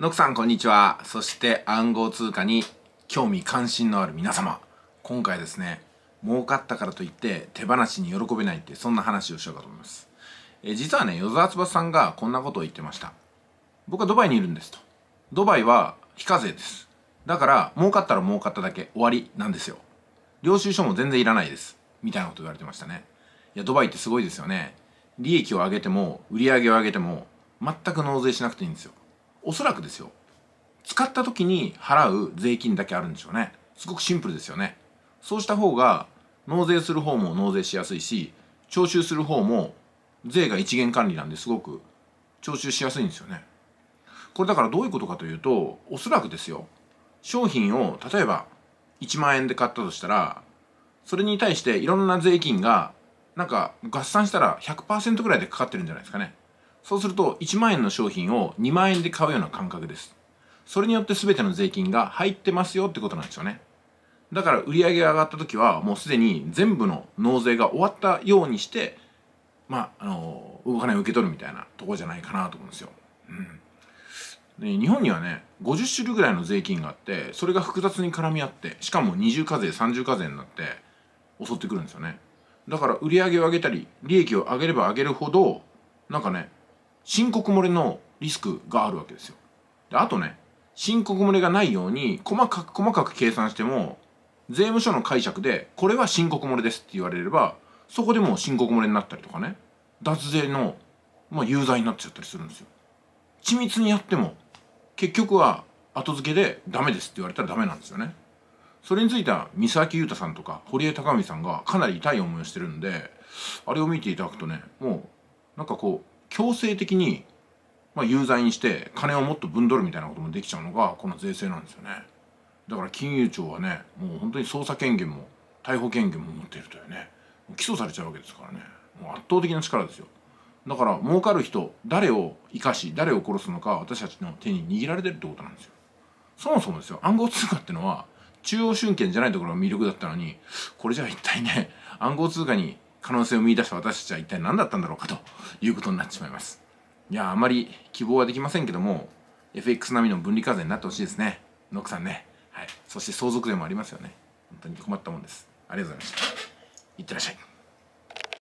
ノクさんこんにちは。そして暗号通貨に興味関心のある皆様。今回ですね、儲かったからといって手放しに喜べないってそんな話をしようかと思います。え実はね、与沢翼さんがこんなことを言ってました。僕はドバイにいるんですと。ドバイは非課税です。だから儲かったら儲かっただけ終わりなんですよ。領収書も全然いらないです。みたいなこと言われてましたね。いや、ドバイってすごいですよね。利益を上げても、売り上げを上げても、全く納税しなくていいんですよ。おそらくですよ使った時に払う税金だけあるんでしょうねすごくシンプルですよねそうした方が納税する方も納税しやすいし徴収する方も税が一元管理なんですごく徴収しやすいんですよねこれだからどういうことかというとおそらくですよ商品を例えば1万円で買ったとしたらそれに対していろんな税金がなんか合算したら100%ぐらいでかかってるんじゃないですかねそうすると1万円の商品を2万円で買うような感覚ですそれによって全ての税金が入ってますよってことなんですよねだから売り上げが上がった時はもうすでに全部の納税が終わったようにしてまああのお金を受け取るみたいなとこじゃないかなと思うんですよ、うん、で日本にはね50種類ぐらいの税金があってそれが複雑に絡み合ってしかも二重課税三重課税になって襲ってくるんですよねだから売り上げを上げたり利益を上げれば上げるほどなんかね申告漏れのリスクがあるわけですよ。であとね申告漏れがないように細かく細かく計算しても税務署の解釈でこれは申告漏れですって言われればそこでもう申告漏れになったりとかね脱税の、まあ、有罪になっちゃったりするんですよ。緻密にやっても結局は後付けでダメですって言われたらダメなんですよね。それについては三崎裕太さんとか堀江貴美さんがかなり痛い思いをしてるんであれを見ていただくとねもうなんかこう強制的に、まあ、有罪にして金をもっとぶんどるみたいなこともできちゃうのがこの税制なんですよねだから金融庁はねもう本当に捜査権限も逮捕権限も持っているというねう起訴されちゃうわけですからねもう圧倒的な力ですよだから儲かる人誰を生かし誰を殺すのか私たちの手に握られてるってことなんですよそもそもですよ暗号通貨ってのは中央集権じゃないところが魅力だったのにこれじゃあ一体ね暗号通貨に可能性を見いだした私たちは一体何だったんだろうかということになってしまいます。いや、あまり希望はできませんけども、FX 並みの分離課税になってほしいですね。ノクさんね。はい。そして相続税もありますよね。本当に困ったもんです。ありがとうございました。いってらっしゃい。